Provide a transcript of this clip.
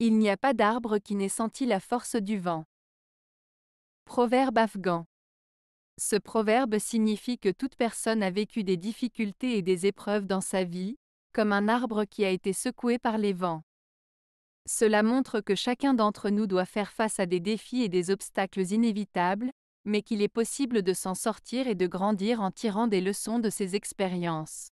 Il n'y a pas d'arbre qui n'ait senti la force du vent. Proverbe afghan. Ce proverbe signifie que toute personne a vécu des difficultés et des épreuves dans sa vie, comme un arbre qui a été secoué par les vents. Cela montre que chacun d'entre nous doit faire face à des défis et des obstacles inévitables, mais qu'il est possible de s'en sortir et de grandir en tirant des leçons de ses expériences.